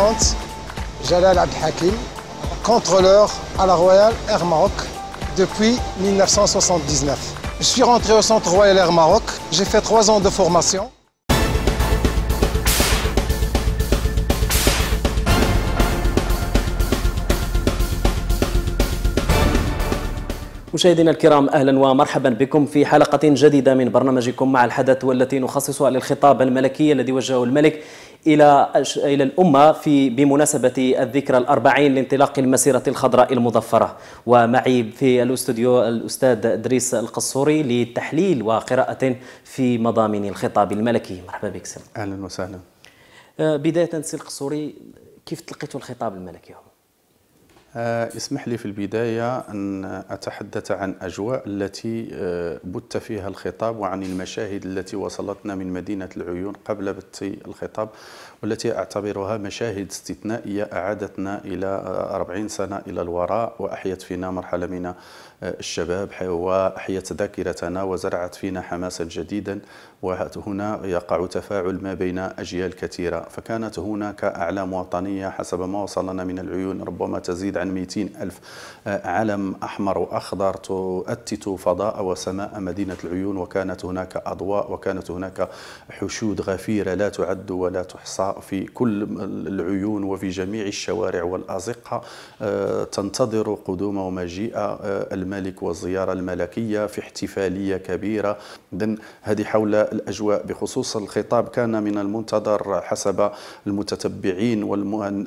présente Jalal Abdelhakim, contrôleur à la Royal Air Maroc depuis 1979. Je suis rentré au centre Royal Air Maroc, j'ai fait trois ans de formation. مشاهدينا الكرام اهلا ومرحبا بكم في حلقه جديده من برنامجكم مع الحدث والتي نخصصها للخطاب الملكي الذي وجهه الملك إلى إلى الأمة في بمناسبة الذكرى الأربعين لانطلاق المسيرة الخضراء المظفرة ومعي في الاستوديو الأستاذ إدريس القصوري لتحليل وقراءة في مضامين الخطاب الملكي مرحبا بك سيد أهلا وسهلا آه، بداية سي القصوري كيف تلقيتوا الخطاب الملكي هو؟ آه، اسمح لي في البداية أن أتحدث عن أجواء التي آه، بت فيها الخطاب وعن المشاهد التي وصلتنا من مدينة العيون قبل بت الخطاب والتي أعتبرها مشاهد استثنائية أعادتنا إلى 40 آه، سنة إلى الوراء وأحيت فينا مرحلة من الشباب وأحيت ذاكرتنا وزرعت فينا حماسا جديدا وهنا يقع تفاعل ما بين أجيال كثيرة فكانت هناك أعلام وطنية حسب ما وصلنا من العيون ربما تزيد عن 200 ألف علم أحمر وأخضر تؤتت فضاء وسماء مدينة العيون وكانت هناك أضواء وكانت هناك حشود غفيرة لا تعد ولا تحصى في كل العيون وفي جميع الشوارع والأزقة آه، تنتظر قدوم ومجيء آه، الملك والزيارة الملكية في احتفالية كبيرة إذن هذه حول الأجواء بخصوص الخطاب كان من المنتظر حسب المتتبعين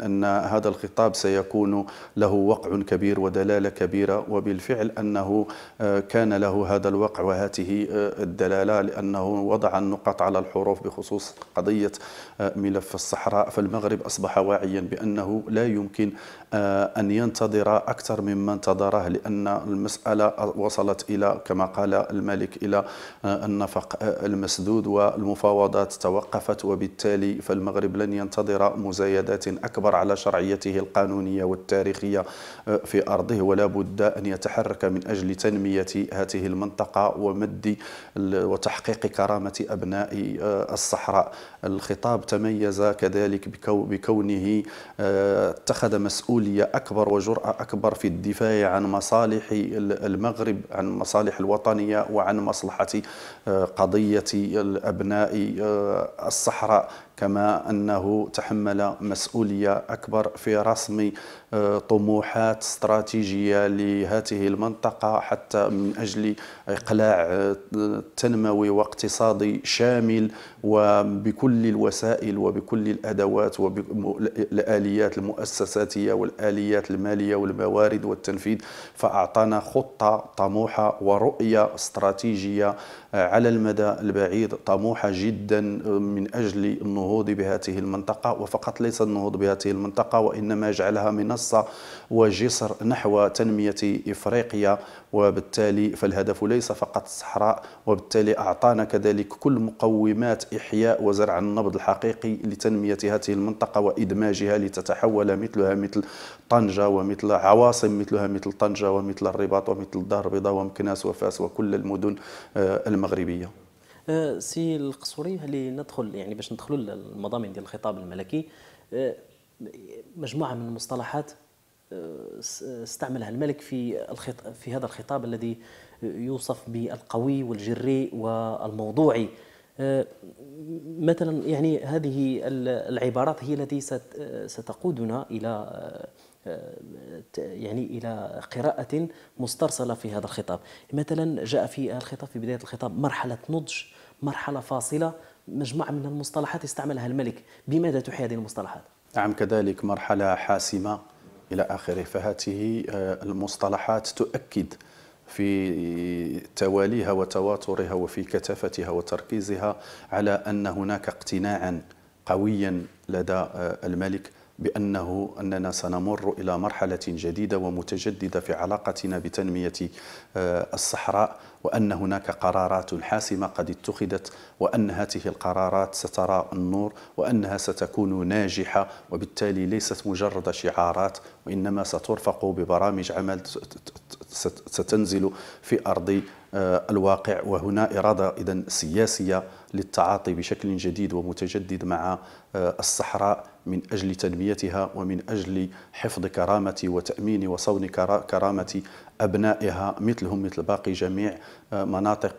أن هذا الخطاب سيكون له وقع كبير ودلالة كبيرة وبالفعل أنه آه، كان له هذا الوقع وهاته آه، الدلالة لأنه وضع النقط على الحروف بخصوص قضية آه، ملف الصحراء فالمغرب أصبح واعيا بأنه لا يمكن آه، أن ينتظر أكثر مما انتظره لأن المسألة وصلت إلى كما قال الملك إلى آه، النفق آه، المسدود والمفاوضات توقفت وبالتالي فالمغرب لن ينتظر مزايدات أكبر على شرعيته القانونية والتاريخية في أرضه ولا بد أن يتحرك من أجل تنمية هذه المنطقة ومد وتحقيق كرامة أبناء الصحراء الخطاب تميز كذلك بكونه اتخذ مسؤول مسؤولية أكبر وجرأة أكبر في الدفاع عن مصالح المغرب عن مصالح الوطنية وعن مصلحة آه، قضية الأبناء آه، الصحراء كما أنه تحمل مسؤولية أكبر في رسم آه، طموحات استراتيجية لهذه المنطقة حتى من أجل إقلاع آه، تنموي واقتصادي شامل وبكل الوسائل وبكل الأدوات والآليات المؤسساتية والآليات المالية والموارد والتنفيذ فأعطانا خطة طموحة ورؤية استراتيجية آه، على المدى البعيد طموحة جدا من أجل النهوض النهوض بهذه المنطقة وفقط ليس النهوض بهذه المنطقة وإنما جعلها منصة وجسر نحو تنمية إفريقيا وبالتالي فالهدف ليس فقط الصحراء وبالتالي أعطانا كذلك كل مقومات إحياء وزرع النبض الحقيقي لتنمية هذه المنطقة وإدماجها لتتحول مثلها مثل طنجة ومثل عواصم مثلها مثل طنجة ومثل الرباط ومثل الدار البيضاء ومكناس وفاس وكل المدن آه، المغربية أه، سي القصوري لندخل يعني باش ندخلوا للمضامين ديال الخطاب الملكي أه، مجموعه من المصطلحات أه، استعملها الملك في الخط... في هذا الخطاب الذي يوصف بالقوي والجري والموضوعي مثلا يعني هذه العبارات هي التي ستقودنا الى آه، يعني إلى قراءة مسترسلة في هذا الخطاب مثلا جاء في الخطاب في بداية الخطاب مرحلة نضج مرحلة فاصلة مجموعة من المصطلحات استعملها الملك بماذا تحيي هذه المصطلحات؟ نعم كذلك مرحلة حاسمة إلى آخره فهذه آه، المصطلحات تؤكد في تواليها وتواترها وفي كثافتها وتركيزها على أن هناك اقتناعا قويا لدى آه، الملك بأنه أننا سنمر إلى مرحلة جديدة ومتجددة في علاقتنا بتنمية آه، الصحراء وأن هناك قرارات حاسمة قد اتخذت وأن هذه القرارات سترى النور وأنها ستكون ناجحة وبالتالي ليست مجرد شعارات وإنما سترفق ببرامج عمل ستنزل في أرض آه، الواقع وهنا إرادة إذا سياسية للتعاطي بشكل جديد ومتجدد مع آه، الصحراء من أجل تنميتها ومن أجل حفظ كرامة وتأمين وصون كرامة أبنائها مثلهم مثل باقي جميع آه، مناطق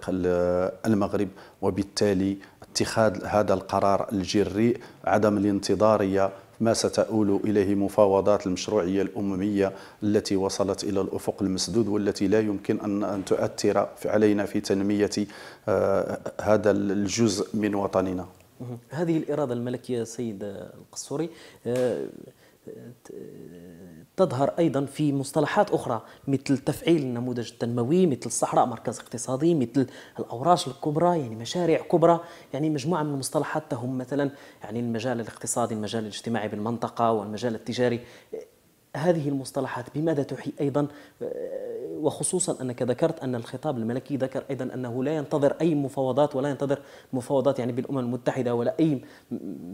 المغرب وبالتالي اتخاذ هذا القرار الجريء عدم الانتظارية ما ستؤول إليه مفاوضات المشروعية الأممية التي وصلت إلى الأفق المسدود والتي لا يمكن أن أن تؤثر علينا في تنمية آه، هذا الجزء من وطننا هذه الإرادة الملكية سيد القصوري آه، آه، تظهر ايضا في مصطلحات اخرى مثل تفعيل النموذج التنموي مثل الصحراء مركز اقتصادي مثل الاوراش الكبرى يعني مشاريع كبرى يعني مجموعه من المصطلحات تهم مثلا يعني المجال الاقتصادي المجال الاجتماعي بالمنطقه والمجال التجاري هذه المصطلحات بماذا تحيي ايضا وخصوصا انك ذكرت ان الخطاب الملكي ذكر ايضا انه لا ينتظر اي مفاوضات ولا ينتظر مفاوضات يعني بالامم المتحده ولا اي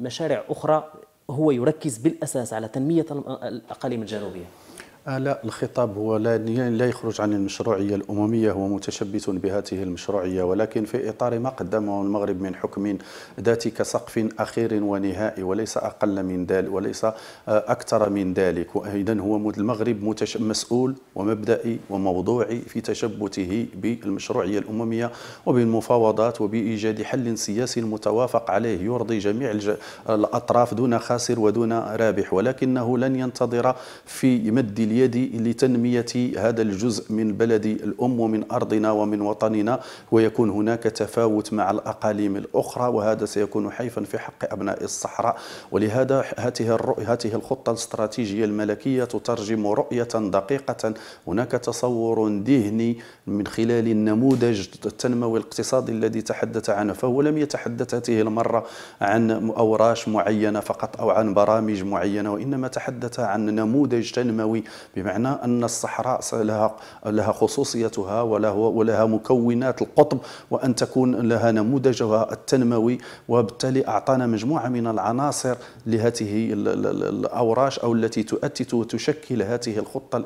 مشاريع اخرى هو يركز بالأساس على تنمية الأقاليم الجنوبية آه، لا الخطاب هو لا لا يخرج عن المشروعيه الامميه هو متشبث بهذه المشروعيه ولكن في اطار ما قدمه المغرب من حكم ذاتي كسقف اخير ونهائي وليس اقل من ذلك وليس آه، اكثر من ذلك واذا هو المغرب مسؤول ومبدئي وموضوعي في تشبثه بالمشروعيه الامميه وبالمفاوضات وبايجاد حل سياسي متوافق عليه يرضي جميع الاطراف دون خاسر ودون رابح ولكنه لن ينتظر في مد اليد اليد لتنمية هذا الجزء من بلد الأم ومن أرضنا ومن وطننا ويكون هناك تفاوت مع الأقاليم الأخرى وهذا سيكون حيفا في حق أبناء الصحراء ولهذا هذه الرؤية هذه الخطة الاستراتيجية الملكية تترجم رؤية دقيقة هناك تصور ذهني من خلال النموذج التنموي الاقتصادي الذي تحدث عنه فهو لم يتحدث هذه المرة عن أوراش معينة فقط أو عن برامج معينة وإنما تحدث عن نموذج تنموي بمعنى أن الصحراء لها لها خصوصيتها ولها ولها مكونات القطب وأن تكون لها نموذجها التنموي وبالتالي أعطانا مجموعة من العناصر لهذه الأوراش أو التي تؤتت وتشكل هذه الخطة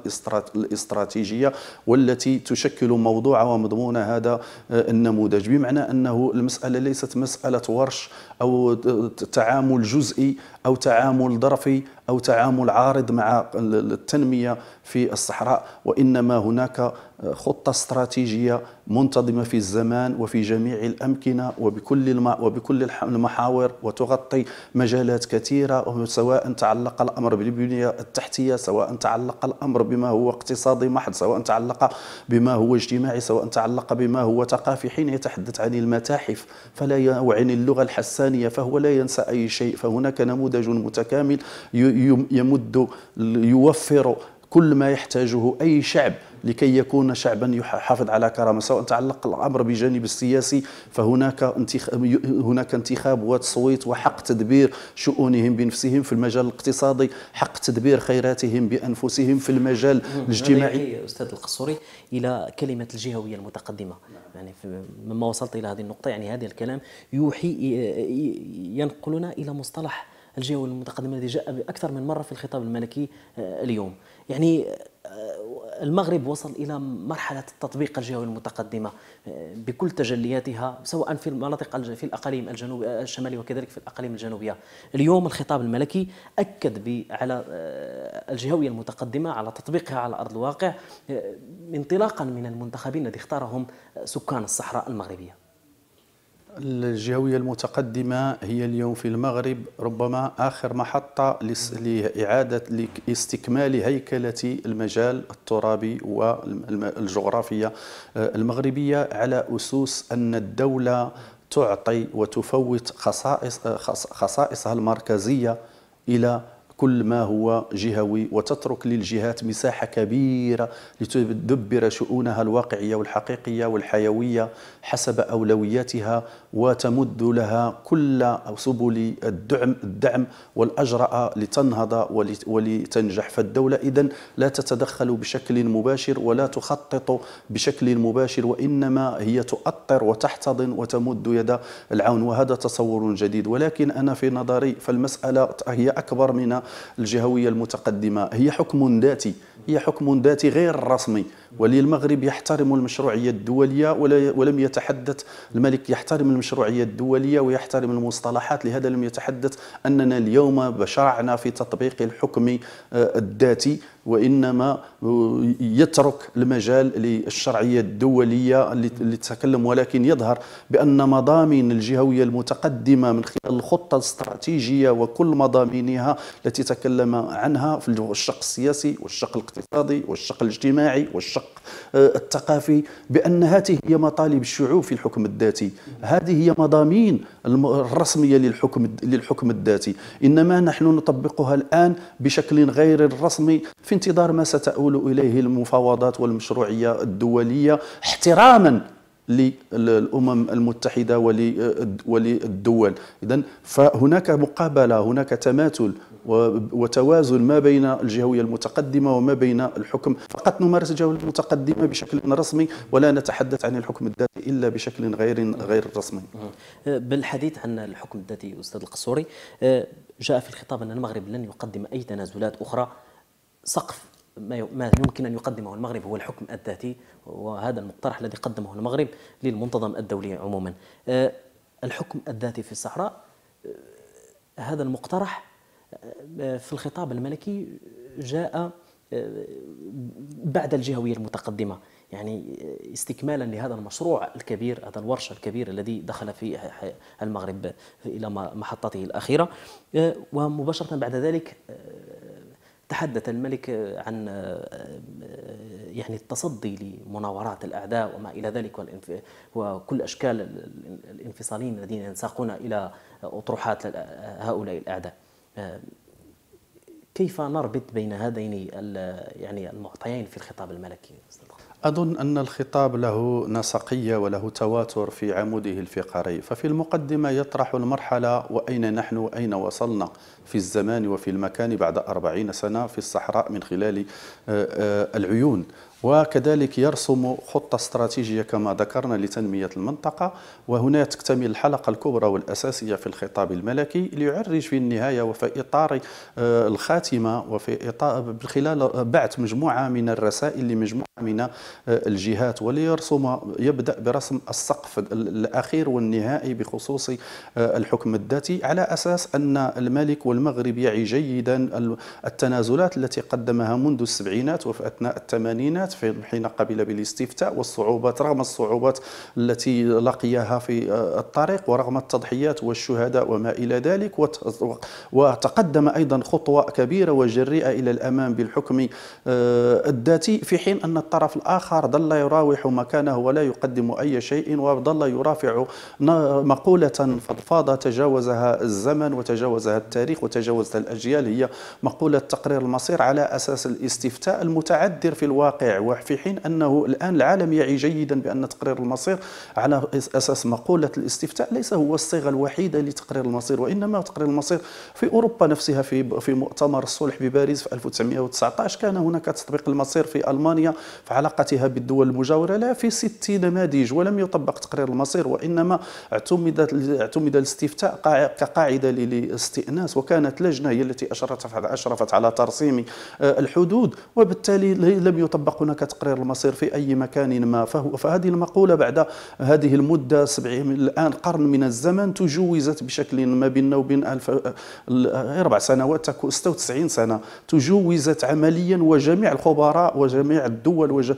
الاستراتيجية والتي تشكل موضوع ومضمون هذا آه، النموذج بمعنى أنه المسألة ليست مسألة ورش او تعامل جزئي او تعامل ظرفي او تعامل عارض مع التنميه في الصحراء وانما هناك خطه استراتيجيه منتظمه في الزمان وفي جميع الامكنه وبكل وبكل المحاور وتغطي مجالات كثيره سواء تعلق الامر بالبنيه التحتيه سواء تعلق الامر بما هو اقتصادي محض سواء تعلق بما هو اجتماعي سواء تعلق بما هو ثقافي حين يتحدث عن المتاحف فلا او اللغه الحسانيه فهو لا ينسى اي شيء فهناك نموذج متكامل يمد يوفر كل ما يحتاجه اي شعب لكي يكون شعبا يحافظ على كرامه سواء تعلق الامر بجانب السياسي فهناك انتخاب هناك انتخاب وتصويت وحق تدبير شؤونهم بنفسهم في المجال الاقتصادي حق تدبير خيراتهم بانفسهم في المجال الاجتماعي استاذ القصوري الى كلمه الجهويه المتقدمه يعني مما وصلت الى هذه النقطه يعني هذا الكلام يوحي ينقلنا الى مصطلح الجهويه المتقدمه الذي جاء اكثر من مره في الخطاب الملكي آه، اليوم يعني آه، المغرب وصل إلى مرحلة التطبيق الجوي المتقدمة آه، بكل تجلياتها سواء في المناطق في الأقاليم الجنوب آه، الشمالية وكذلك في الأقاليم الجنوبية اليوم الخطاب الملكي أكد على آه، الجهوية المتقدمة على تطبيقها على أرض الواقع انطلاقا من المنتخبين الذي اختارهم سكان الصحراء المغربية الجهوية المتقدمة هي اليوم في المغرب ربما آخر محطة لإعادة لاستكمال هيكلة المجال الترابي والجغرافية المغربية على أسس أن الدولة تعطي وتفوت خصائص خصائصها المركزية إلى كل ما هو جهوي وتترك للجهات مساحة كبيرة لتدبر شؤونها الواقعية والحقيقية والحيوية حسب أولوياتها وتمد لها كل سبل الدعم الدعم والاجراء لتنهض ولتنجح فالدولة إذا لا تتدخل بشكل مباشر ولا تخطط بشكل مباشر وإنما هي تؤطر وتحتضن وتمد يد العون وهذا تصور جديد ولكن أنا في نظري فالمسألة هي أكبر من الجهوية المتقدمة هي حكم ذاتي هي حكم ذاتي غير رسمي وللمغرب يحترم المشروعية الدولية ولم يتحدث الملك يحترم المشروعية الدولية ويحترم المصطلحات لهذا لم يتحدث أننا اليوم بشرعنا في تطبيق الحكم آه، الذاتي وانما يترك المجال للشرعيه الدوليه اللي تتكلم ولكن يظهر بان مضامين الجهويه المتقدمه من خلال الخطه الاستراتيجيه وكل مضامينها التي تكلم عنها في الشق السياسي والشق الاقتصادي والشق الاجتماعي والشق آه، الثقافي بان هذه هي مطالب الشعوب في الحكم الذاتي هذه هي مضامين الرسميه للحكم للحكم الذاتي انما نحن نطبقها الان بشكل غير رسمي في في انتظار ما ستؤول إليه المفاوضات والمشروعية الدولية احتراما للامم المتحده وللدول اذا فهناك مقابله هناك تماثل وتوازن ما بين الجهويه المتقدمه وما بين الحكم فقط نمارس الجهويه المتقدمه بشكل رسمي ولا نتحدث عن الحكم الذاتي الا بشكل غير غير رسمي بالحديث عن الحكم الذاتي استاذ القصوري آه، جاء في الخطاب ان المغرب لن يقدم اي تنازلات اخرى سقف ما يمكن أن يقدمه المغرب هو الحكم الذاتي وهذا المقترح الذي قدمه المغرب للمنتظم الدولي عموما آه، الحكم الذاتي في الصحراء آه، هذا المقترح آه، في الخطاب الملكي جاء بعد الجهوية المتقدمة يعني استكمالا لهذا المشروع الكبير هذا الورشة الكبير الذي دخل في المغرب إلى محطته الأخيرة ومباشرة بعد ذلك تحدث الملك عن آه، آه، يعني التصدي لمناورات الاعداء وما الى ذلك وكل اشكال الانفصاليين الذين ينساقون الى اطروحات آه، هؤلاء الاعداء. كيف نربط بين هذين يعني المعطيين في الخطاب الملكي؟ أظن أن الخطاب له نسقية وله تواتر في عموده الفقري ففي المقدمة يطرح المرحلة وأين نحن وأين وصلنا في الزمان وفي المكان بعد أربعين سنة في الصحراء من خلال آه، آه، العيون وكذلك يرسم خطة استراتيجية كما ذكرنا لتنمية المنطقة وهنا تكتمل الحلقة الكبرى والأساسية في الخطاب الملكي ليعرج في النهاية وفي إطار آه، الخاتمة وفي إطار خلال آه، بعث مجموعة من الرسائل لمجموعة من آه، الجهات وليرسم يبدأ برسم السقف الأخير والنهائي بخصوص الحكم الذاتي على أساس أن الملك والمغرب يعي جيدا التنازلات التي قدمها منذ السبعينات وفي أثناء الثمانينات حين قبل بالاستفتاء والصعوبات رغم الصعوبات التي لقيها في آه، الطريق ورغم التضحيات والشهداء وما إلى ذلك وتقدم أيضا خطوة كبيرة وجريئة إلى الأمام بالحكم آه، الذاتي في حين أن الطرف الآخر ظل يراوح مكانه ولا يقدم أي شيء وظل يرافع مقولة فضفاضة تجاوزها الزمن وتجاوزها التاريخ وتجاوزها الأجيال هي مقولة تقرير المصير على أساس الاستفتاء المتعذر في الواقع الدعوة في حين أنه الآن العالم يعي جيدا بأن تقرير المصير على أساس مقولة الاستفتاء ليس هو الصيغة الوحيدة لتقرير المصير وإنما تقرير المصير في أوروبا نفسها في في مؤتمر الصلح بباريس في 1919 كان هناك تطبيق المصير في ألمانيا في علاقتها بالدول المجاورة لا في ست نماذج ولم يطبق تقرير المصير وإنما اعتمدت اعتمد الاستفتاء كقاعدة للاستئناس وكانت لجنة هي التي أشرفت على ترسيم آه، الحدود وبالتالي لم يطبق هناك تقرير المصير في أي مكان ما فهو فهذه المقولة بعد هذه المدة سبعين الآن قرن من الزمن تجوزت بشكل ما بيننا وبين ألف أربع سنوات 96 سنة تجوزت عمليا وجميع الخبراء وجميع الدول وج...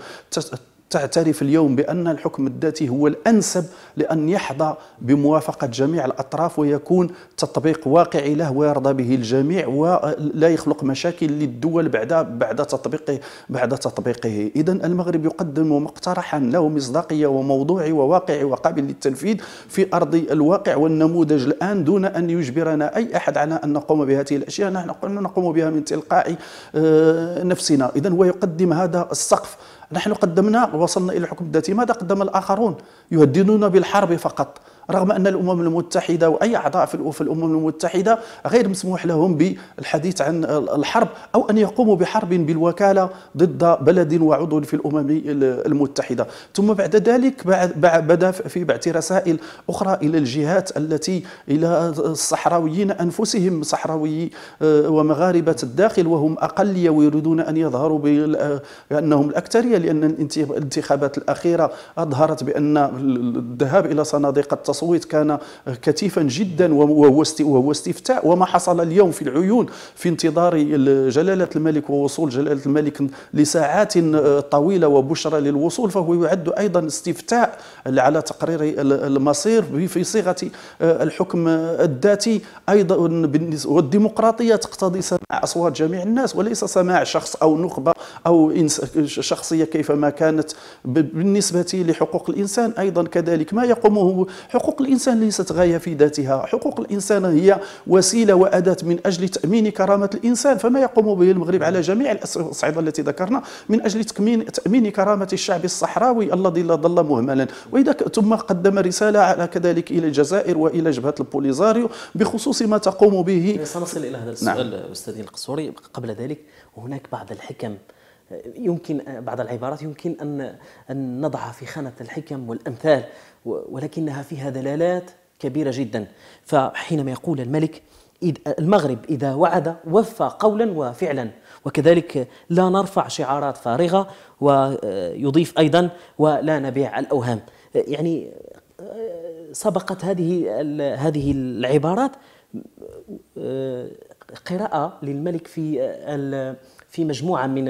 تعترف اليوم بأن الحكم الذاتي هو الأنسب لأن يحظى بموافقة جميع الأطراف ويكون تطبيق واقعي له ويرضى به الجميع ولا يخلق مشاكل للدول بعد بعد تطبيقه بعد تطبيقه إذا المغرب يقدم مقترحا له مصداقية وموضوعي وواقعي وقابل للتنفيذ في أرض الواقع والنموذج الآن دون أن يجبرنا أي أحد على أن نقوم بهذه الأشياء نحن نقوم بها من تلقاء آه، نفسنا إذا ويقدم هذا السقف نحن قدمنا ووصلنا إلى حكم الذاتي ماذا قدم الآخرون يهددون بالحرب فقط رغم ان الامم المتحده واي اعضاء في الامم المتحده غير مسموح لهم بالحديث عن الحرب او ان يقوموا بحرب بالوكاله ضد بلد وعضو في الامم المتحده ثم بعد ذلك بدا في بعث رسائل اخرى الى الجهات التي الى الصحراويين انفسهم صحراوي آه، ومغاربه الداخل وهم اقليه ويريدون ان يظهروا بانهم آه، الاكثريه لان الانتخابات الاخيره اظهرت بان الذهاب الى صناديق التصويت التصويت كان كثيفا جدا وهو استفتاء وما حصل اليوم في العيون في انتظار جلالة الملك ووصول جلالة الملك لساعات آه، طويلة وبشرى للوصول فهو يعد أيضا استفتاء على تقرير المصير في صيغة آه، الحكم الذاتي أيضا والديمقراطية تقتضي سماع أصوات جميع الناس وليس سماع شخص أو نخبة أو شخصية كيفما كانت بالنسبة لحقوق الإنسان أيضا كذلك ما يقومه حقوق حقوق الإنسان ليست غاية في ذاتها حقوق الإنسان هي وسيلة وأداة من أجل تأمين كرامة الإنسان فما يقوم به المغرب على جميع الأصعدة التي ذكرنا من أجل تكمين تأمين كرامة الشعب الصحراوي الذي لا ظل مهملا وإذا ثم قدم رسالة على كذلك إلى الجزائر وإلى جبهة البوليزاريو بخصوص ما تقوم به سنصل إلى هذا السؤال نعم. استاذي القصوري قبل ذلك هناك بعض الحكم يمكن بعض العبارات يمكن أن أن نضعها في خانة الحكم والأمثال ولكنها فيها دلالات كبيرة جدا فحينما يقول الملك المغرب إذا وعد وفى قولا وفعلا وكذلك لا نرفع شعارات فارغة ويضيف أيضا ولا نبيع الأوهام يعني سبقت هذه هذه العبارات آه، قراءة للملك في في مجموعة من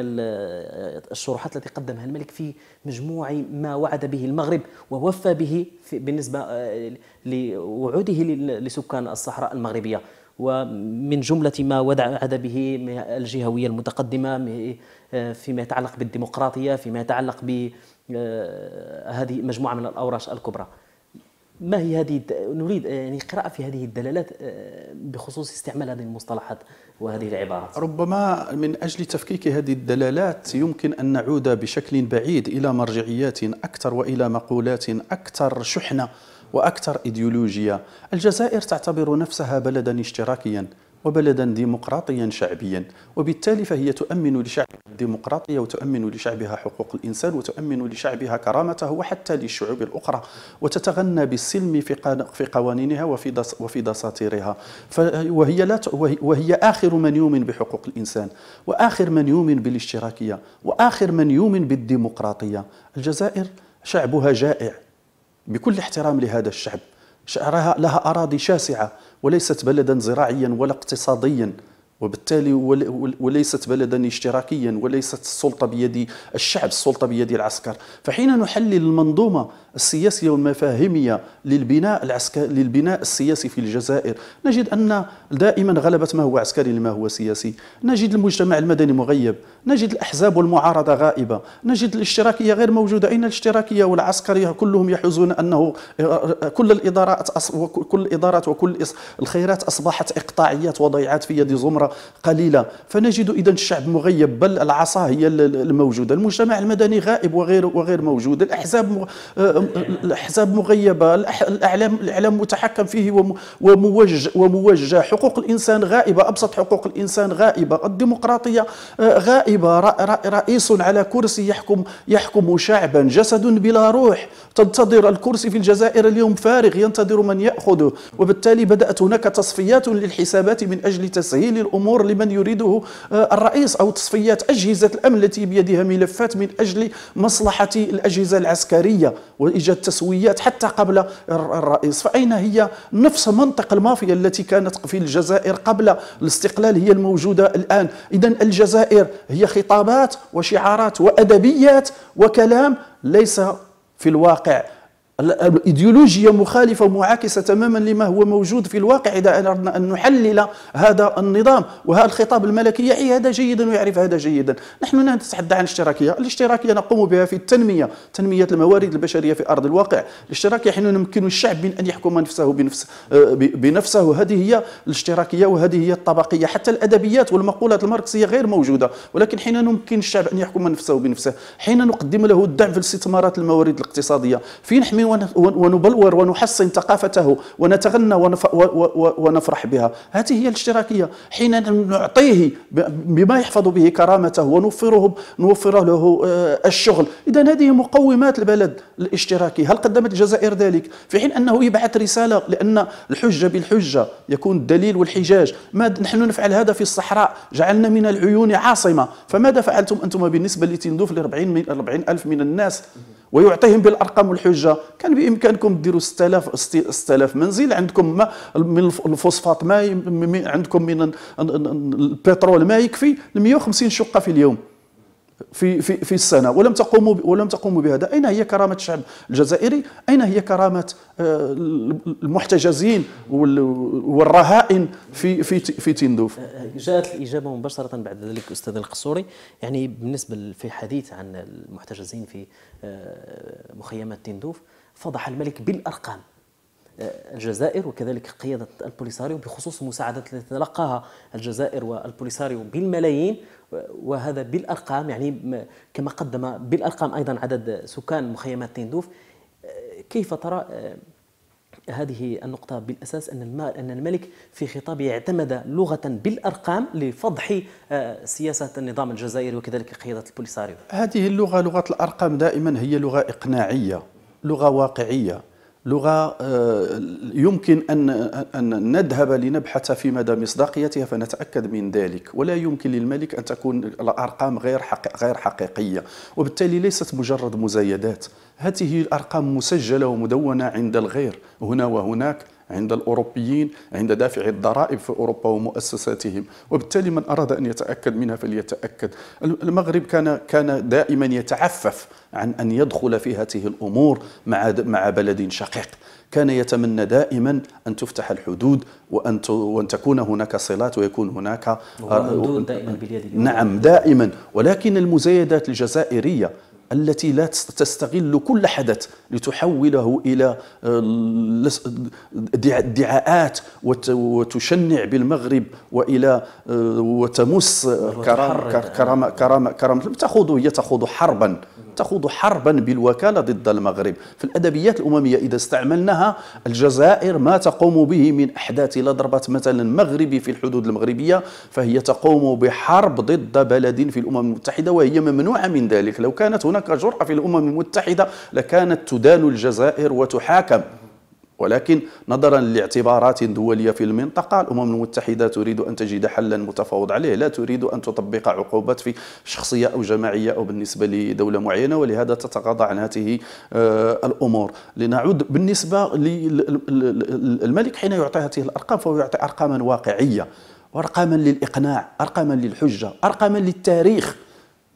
الشروحات التي قدمها الملك في مجموع ما وعد به المغرب ووفى به بالنسبة آه، لوعوده لسكان الصحراء المغربية ومن جملة ما وعد به الجهوية المتقدمة آه، فيما يتعلق بالديمقراطية فيما يتعلق بهذه آه، مجموعة من الأوراش الكبرى ما هي هذه نريد آه، يعني قراءة في هذه الدلالات آه، بخصوص استعمال هذه المصطلحات وهذه العبارات ربما من أجل تفكيك هذه الدلالات يمكن أن نعود بشكل بعيد إلى مرجعيات أكثر وإلى مقولات أكثر شحنة وأكثر إيديولوجية الجزائر تعتبر نفسها بلدا اشتراكيا وبلدا ديمقراطيا شعبيا وبالتالي فهي تؤمن لشعبها الديمقراطية وتؤمن لشعبها حقوق الإنسان وتؤمن لشعبها كرامته وحتى للشعوب الأخرى وتتغنى بالسلم في قوانينها وفي وفي دساتيرها وهي لا وهي آخر من يؤمن بحقوق الإنسان وآخر من يؤمن بالاشتراكية وآخر من يؤمن بالديمقراطية الجزائر شعبها جائع بكل احترام لهذا الشعب شعرها لها أراضي شاسعة وليست بلدا زراعيا ولا اقتصاديا وبالتالي وليست بلدا اشتراكيا وليست السلطة بيد الشعب السلطة بيد العسكر فحين نحلل المنظومة السياسية والمفاهيمية للبناء العسكري للبناء السياسي في الجزائر نجد أن دائما غلبت ما هو عسكري لما هو سياسي نجد المجتمع المدني مغيب نجد الأحزاب والمعارضة غائبة نجد الاشتراكية غير موجودة أين الاشتراكية والعسكرية كلهم يحوزون أنه آه، كل الإدارات وكل الإدارات وكل الخيرات أصبحت إقطاعيات وضيعات في يد زمرة مره قليلة فنجد إذا الشعب مغيب بل العصا هي الموجودة المجتمع المدني غائب وغير وغير موجود الأحزاب آه، الأحزاب مغيبة الأعلام الإعلام متحكم فيه وموجه وموجه حقوق الإنسان غائبة أبسط حقوق الإنسان غائبة الديمقراطية آه، غائبة رئيس على كرسي يحكم يحكم شعبا جسد بلا روح تنتظر الكرسي في الجزائر اليوم فارغ ينتظر من يأخذه وبالتالي بدأت هناك تصفيات للحسابات من أجل تسهيل الأمور الأمور لمن يريده آه، الرئيس أو تصفيات أجهزة الأمن التي بيدها ملفات من أجل مصلحة الأجهزة العسكرية وإيجاد تسويات حتى قبل الرئيس فأين هي نفس منطق المافيا التي كانت في الجزائر قبل الاستقلال هي الموجودة الآن إذا الجزائر هي خطابات وشعارات وأدبيات وكلام ليس في الواقع الايديولوجيا مخالفه معاكسه تماما لما هو موجود في الواقع اذا اردنا ان نحلل هذا النظام وهذا الخطاب الملكي يعي إيه؟ هذا جيدا ويعرف هذا جيدا نحن نتحدث عن الاشتراكيه الاشتراكيه نقوم بها في التنميه تنميه الموارد البشريه في ارض الواقع الاشتراكيه حين يمكن الشعب من ان يحكم نفسه بنفس آه، بنفسه هذه هي الاشتراكيه وهذه هي الطبقيه حتى الادبيات والمقولات الماركسيه غير موجوده ولكن حين يمكن الشعب ان يحكم نفسه بنفسه حين نقدم له الدعم في الاستثمارات الموارد الاقتصاديه في نحمي ونبلور ونحسن ثقافته ونتغنى ونفرح بها هذه هي الاشتراكية حين نعطيه بما يحفظ به كرامته ونوفره نوفر له آه، الشغل إذا هذه مقومات البلد الاشتراكي هل قدمت الجزائر ذلك في حين أنه يبعث رسالة لأن الحجة بالحجة يكون الدليل والحجاج ما نحن نفعل هذا في الصحراء جعلنا من العيون عاصمة فماذا فعلتم أنتم بالنسبة لتندوف لربعين ألف من الناس ويعطيهم بالارقام والحجه كان بامكانكم ديروا 6000 6000 منزل عندكم ما من الفوسفات ما عندكم من البترول ما يكفي 150 شقه في اليوم في في في السنه ولم تقوموا ولم تقوموا بهذا اين هي كرامه الشعب الجزائري اين هي كرامه آه، المحتجزين والرهائن في في في تندوف آه، آه، جاءت الاجابه مباشره بعد ذلك استاذ القصوري يعني بالنسبه في حديث عن المحتجزين في مخيمات تندوف فضح الملك بالارقام الجزائر وكذلك قيادة البوليساريو بخصوص المساعدات التي تلقاها الجزائر والبوليساريو بالملايين وهذا بالأرقام يعني كما قدم بالأرقام أيضا عدد سكان مخيمات تندوف كيف ترى آه، هذه النقطة بالأساس أن أن الملك في خطابه اعتمد لغة بالأرقام لفضح آه، سياسة النظام الجزائري وكذلك قيادة البوليساريو هذه اللغة لغة الأرقام دائما هي لغة إقناعية لغة واقعية لغه آه، يمكن ان نذهب لنبحث في مدى مصداقيتها فنتاكد من ذلك ولا يمكن للملك ان تكون الارقام غير غير حقيقيه وبالتالي ليست مجرد مزايدات هذه الارقام مسجله ومدونه عند الغير هنا وهناك عند الأوروبيين عند دافعي الضرائب في أوروبا ومؤسساتهم وبالتالي من أراد أن يتأكد منها فليتأكد المغرب كان كان دائما يتعفف عن أن يدخل في هذه الأمور مع مع بلد شقيق كان يتمنى دائما أن تفتح الحدود وأن وأن تكون هناك صلات ويكون هناك آه، دائما باليد نعم دائما ولكن المزايدات الجزائرية التي لا تستغل كل حدث لتحوله الى ادعاءات آه، وتشنع بالمغرب والى آه، وتمس كرامه كرامه كرامه تخوض هي تخوض حربا تخوض حربا بالوكالة ضد المغرب في الأدبيات الأممية إذا استعملناها الجزائر ما تقوم به من أحداث لا ضربت مثلا مغربي في الحدود المغربية فهي تقوم بحرب ضد بلد في الأمم المتحدة وهي ممنوعة من ذلك لو كانت هناك جرأة في الأمم المتحدة لكانت تدان الجزائر وتحاكم ولكن نظرا لاعتبارات دولية في المنطقة الأمم المتحدة تريد أن تجد حلا متفاوض عليه لا تريد أن تطبق عقوبات في شخصية أو جماعية أو بالنسبة لدولة معينة ولهذا تتغاضى عن هذه آه، الأمور لنعود بالنسبة للملك حين يعطي هذه الأرقام فهو يعطي أرقاما واقعية وأرقاما للإقناع أرقاما للحجة أرقاما للتاريخ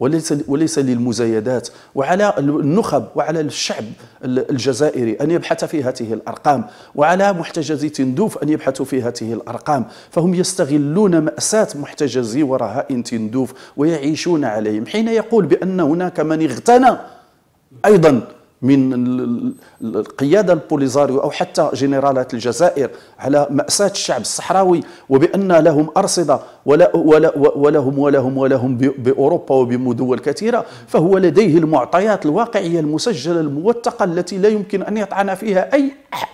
وليس وليس للمزايدات وعلى النخب وعلى الشعب الجزائري ان يبحث في هذه الارقام وعلى محتجزي تندوف ان يبحثوا في هذه الارقام فهم يستغلون ماساه محتجزي ورهائن تندوف ويعيشون عليهم حين يقول بان هناك من اغتنى ايضا من القيادة البوليزاريو أو حتى جنرالات الجزائر على مأساة الشعب الصحراوي وبأن لهم أرصدة ولا ولا ولهم ولهم ولهم بأوروبا وبمدول كثيرة فهو لديه المعطيات الواقعية المسجلة الموثقة التي لا يمكن أن يطعن فيها أي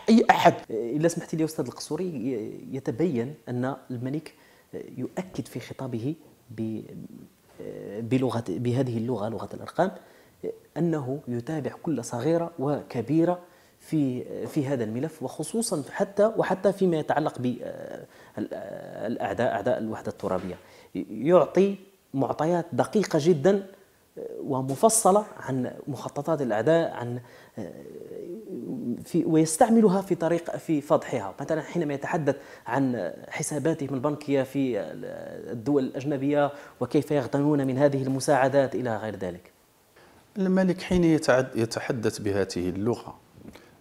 أي أحد إلا سمحت لي أستاذ القصوري يتبين أن الملك يؤكد في خطابه بلغة بهذه اللغة لغة الأرقام أنه يتابع كل صغيرة وكبيرة في في هذا الملف وخصوصا حتى وحتى فيما يتعلق بالاعداء آه، آه، اعداء الوحده الترابيه يعطي معطيات دقيقه جدا آه، ومفصله عن مخططات الاعداء عن في ويستعملها في طريق في فضحها مثلا حينما يتحدث عن حساباتهم البنكيه في الدول الاجنبيه وكيف يغتنون من هذه المساعدات الى غير ذلك الملك حين يتحدث بهذه اللغة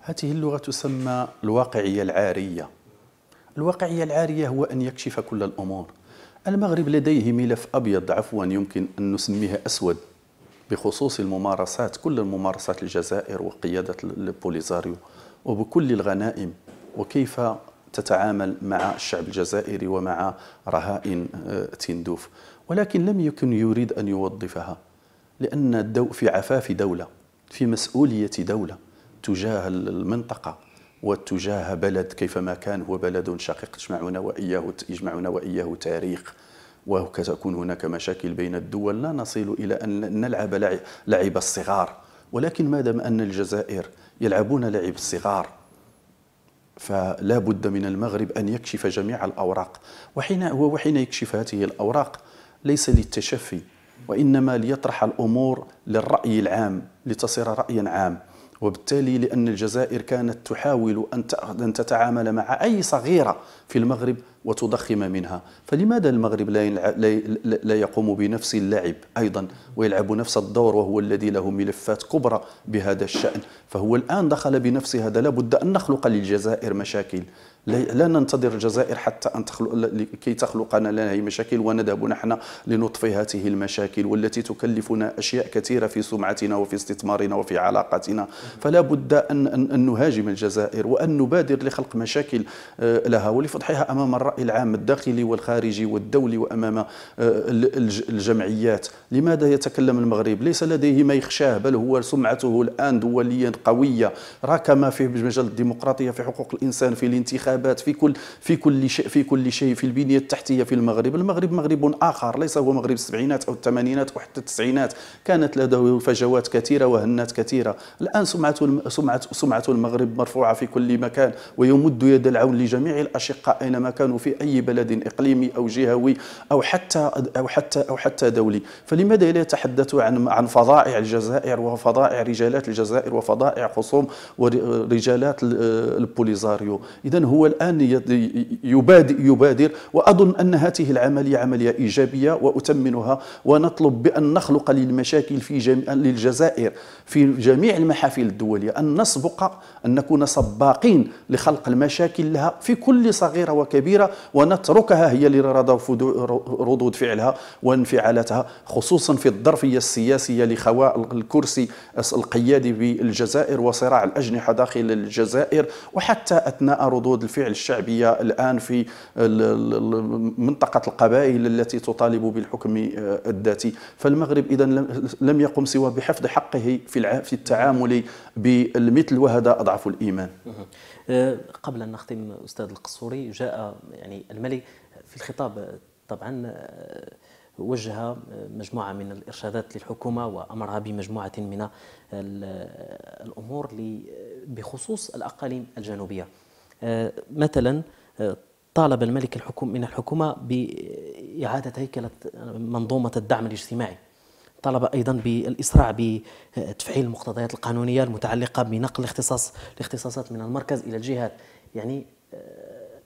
هذه اللغة تسمى الواقعية العارية الواقعية العارية هو أن يكشف كل الأمور المغرب لديه ملف أبيض عفوا يمكن أن نسميه أسود بخصوص الممارسات كل الممارسات الجزائر وقيادة البوليزاريو وبكل الغنائم وكيف تتعامل مع الشعب الجزائري ومع رهائن آه، تندوف ولكن لم يكن يريد أن يوظفها لأن الدو في عفاف دولة في مسؤولية دولة تجاه المنطقة وتجاه بلد كيفما كان هو بلد شقيق تجمعنا وإياه يجمعنا وإياه تاريخ وتكون هناك مشاكل بين الدول لا نصل إلى أن نلعب لعب الصغار ولكن ما دام أن الجزائر يلعبون لعب الصغار فلا بد من المغرب أن يكشف جميع الأوراق وحين, هو وحين يكشف هذه الأوراق ليس للتشفي وإنما ليطرح الأمور للرأي العام لتصير رأيا عام وبالتالي لأن الجزائر كانت تحاول أن تتعامل مع أي صغيرة في المغرب وتضخم منها فلماذا المغرب لا, لا يقوم بنفس اللعب أيضا ويلعب نفس الدور وهو الذي له ملفات كبرى بهذا الشأن فهو الآن دخل بنفس هذا لابد أن نخلق للجزائر مشاكل لا ننتظر الجزائر حتى أن تخلق لكي تخلقنا لنا اي مشاكل ونذهب نحن لنطفي هذه المشاكل والتي تكلفنا أشياء كثيرة في سمعتنا وفي استثمارنا وفي علاقاتنا فلا بد أن, أن, نهاجم الجزائر وأن نبادر لخلق مشاكل آه، لها ولفضحها أمام الرأي العام الداخلي والخارجي والدولي وأمام آه، الجمعيات لماذا يتكلم المغرب ليس لديه ما يخشاه بل هو سمعته الآن دوليا قوية راكم في مجال الديمقراطية في حقوق الإنسان في الانتخاب الانتخابات في كل في كل شيء في كل شيء في البنيه التحتيه في المغرب المغرب مغرب اخر ليس هو مغرب السبعينات او الثمانينات او حتى التسعينات كانت لديه فجوات كثيره وهنات كثيره الان سمعه سمعه سمعه المغرب مرفوعه في كل مكان ويمد يد العون لجميع الاشقاء اينما كانوا في اي بلد اقليمي او جهوي او حتى او حتى او حتى دولي فلماذا لا يتحدث عن عن فظائع الجزائر وفظائع رجالات الجزائر وفظائع خصوم ورجالات البوليزاريو اذا هو الآن يبادر, يبادر وأظن أن هذه العملية عملية إيجابية وأتمنها ونطلب بأن نخلق للمشاكل في جميع للجزائر في جميع المحافل الدولية أن نسبق أن نكون سباقين لخلق المشاكل لها في كل صغيرة وكبيرة ونتركها هي لرضا ردود فعلها وانفعالاتها خصوصا في الظرفية السياسية لخواء الكرسي القيادي بالجزائر وصراع الأجنحة داخل الجزائر وحتى أثناء ردود الفعل بالفعل الشعبية الآن في منطقة القبائل التي تطالب بالحكم آه، الذاتي فالمغرب إذا لم يقم سوى بحفظ حقه في في التعامل بالمثل وهذا أضعف الإيمان أه، قبل أن نختم أستاذ القصوري جاء يعني الملك في الخطاب آه، طبعا وجه مجموعة من الإرشادات للحكومة وأمرها بمجموعة من الأمور بخصوص الأقاليم الجنوبية آه، مثلا آه، طالب الملك الحكوم من الحكومة بإعادة هيكلة منظومة الدعم الاجتماعي طلب ايضا بالاسراع بتفعيل المقتضيات القانونيه المتعلقه بنقل الاختصاص الاختصاصات من المركز الى الجهات يعني آه،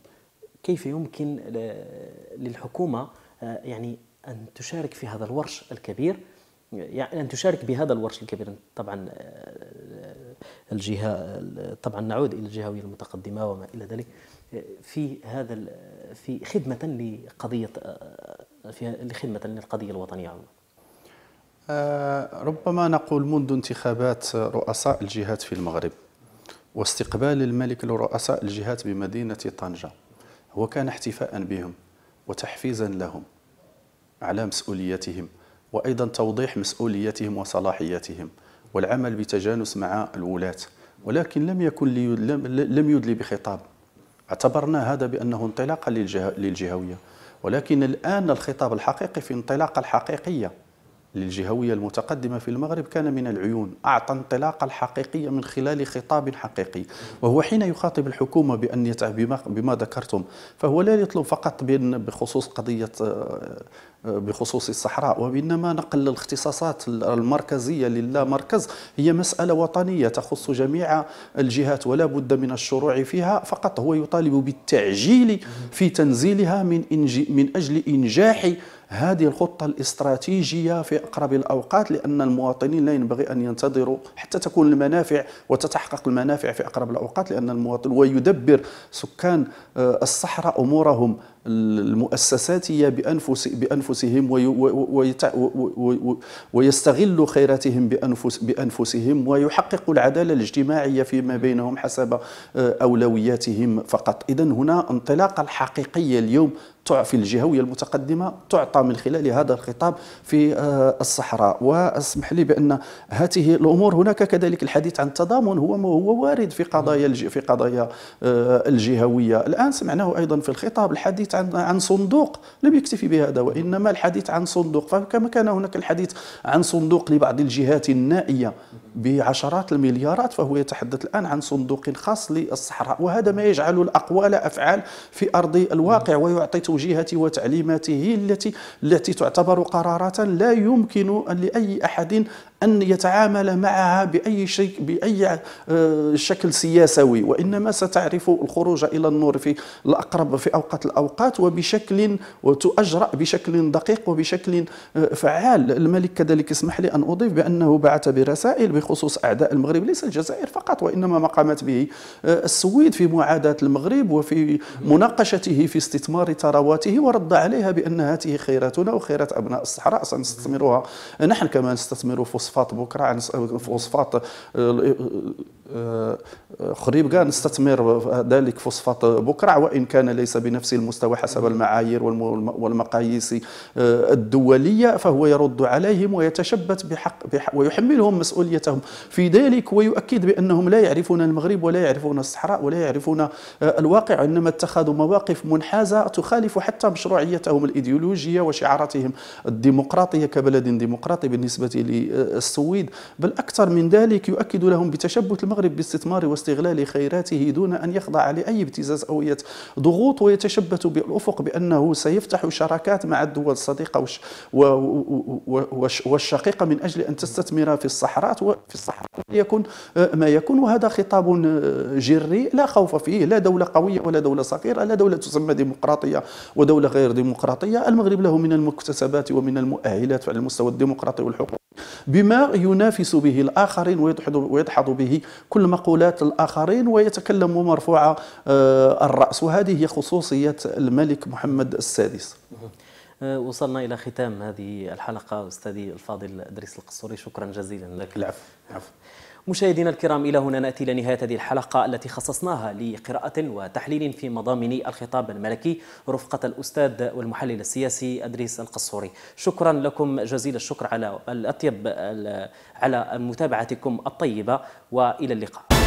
كيف يمكن للحكومه يعني ان تشارك في هذا الورش الكبير يعني أن تشارك بهذا الورش الكبير طبعا آه، الجهة طبعا نعود إلى الجهوية المتقدمة وما إلى ذلك في هذا في خدمة لقضية آه، في خدمة للقضية الوطنية عموما آه، ربما نقول منذ انتخابات رؤساء الجهات في المغرب واستقبال الملك لرؤساء الجهات بمدينة طنجة هو كان احتفاء بهم وتحفيزا لهم على مسؤوليتهم وأيضا توضيح مسؤوليتهم وصلاحياتهم والعمل بتجانس مع الولاة ولكن لم يكن لي لم يدلي بخطاب اعتبرنا هذا بأنه انطلاقا للجهوية ولكن الآن الخطاب الحقيقي في انطلاقة الحقيقية للجهوية المتقدمة في المغرب كان من العيون أعطى انطلاقة الحقيقية من خلال خطاب حقيقي وهو حين يخاطب الحكومة بأن بما, بما ذكرتم فهو لا يطلب فقط بخصوص قضية آه، آه، بخصوص الصحراء وإنما نقل الاختصاصات المركزية للا مركز هي مسألة وطنية تخص جميع الجهات ولا بد من الشروع فيها فقط هو يطالب بالتعجيل في تنزيلها من, من أجل إنجاح هذه الخطة الاستراتيجية في أقرب الأوقات لأن المواطنين لا ينبغي أن ينتظروا حتى تكون المنافع وتتحقق المنافع في أقرب الأوقات لأن المواطن ويدبر سكان آه، الصحراء أمورهم المؤسساتية بأنفس بأنفسهم ويستغل خيراتهم بأنفس بأنفسهم ويحقق العدالة الاجتماعية فيما بينهم حسب آه، أولوياتهم فقط إذا هنا انطلاقة الحقيقية اليوم في الجهوية المتقدمة تعطى من خلال هذا الخطاب في آه، الصحراء واسمح لي بأن هذه الأمور هناك كذلك الحديث عن التضامن هو هو وارد في قضايا في قضايا آه، الجهوية الآن سمعناه أيضا في الخطاب الحديث الحديث عن عن صندوق لم يكتفي بهذا وانما الحديث عن صندوق فكما كان هناك الحديث عن صندوق لبعض الجهات النائيه بعشرات المليارات فهو يتحدث الان عن صندوق خاص للصحراء وهذا ما يجعل الاقوال افعال في ارض الواقع ويعطي توجيهاته وتعليماته التي التي تعتبر قرارات لا يمكن لاي احد أن يتعامل معها بأي شيء بأي آه، شكل سياسوي وإنما ستعرف الخروج إلى النور في الأقرب في أوقات الأوقات وبشكل وتؤجرأ بشكل دقيق وبشكل آه، فعال الملك كذلك اسمح لي أن أضيف بأنه بعث برسائل بخصوص أعداء المغرب ليس الجزائر فقط وإنما ما قامت به آه، السويد في معاداة المغرب وفي مناقشته في استثمار ثرواته ورد عليها بأن هذه خيراتنا وخيرات أبناء الصحراء سنستثمرها نحن كما نستثمر فوسفور fosfat, bucran, fosfat, uh, uh, كان آه، آه، نستثمر ذلك فوسفات بكره وان كان ليس بنفس المستوى حسب المعايير والمقاييس آه، الدوليه فهو يرد عليهم ويتشبث بحق, بحق ويحملهم مسؤوليتهم في ذلك ويؤكد بانهم لا يعرفون المغرب ولا يعرفون الصحراء ولا يعرفون الواقع انما اتخذوا مواقف منحازه تخالف حتى مشروعيتهم الايديولوجيه وشعاراتهم الديمقراطيه كبلد ديمقراطي بالنسبه للسويد بل اكثر من ذلك يؤكد لهم بتشبث المغرب المغرب باستثمار واستغلال خيراته دون أن يخضع لأي ابتزاز أو ضغوط ويتشبث بالأفق بأنه سيفتح شراكات مع الدول الصديقة والشقيقة من أجل أن تستثمر في الصحراء وفي الصحراء يكون آه، ما يكون وهذا خطاب آه، جري لا خوف فيه لا دولة قوية ولا دولة صغيرة لا دولة تسمى ديمقراطية ودولة غير ديمقراطية المغرب له من المكتسبات ومن المؤهلات على المستوى الديمقراطي والحقوق بما ينافس به الآخرين ويدحض به كل مقولات الآخرين ويتكلم مرفوع آه، الرأس وهذه هي خصوصية الملك محمد السادس أه، وصلنا إلى ختام هذه الحلقة أستاذي الفاضل إدريس القصوري شكرا جزيلا لك العفو, مشاهدينا الكرام إلى هنا نأتي لنهاية هذه الحلقة التي خصصناها لقراءة وتحليل في مضامن الخطاب الملكي رفقة الأستاذ والمحلل السياسي أدريس القصوري شكرا لكم جزيل الشكر على الأطيب على متابعتكم الطيبة وإلى اللقاء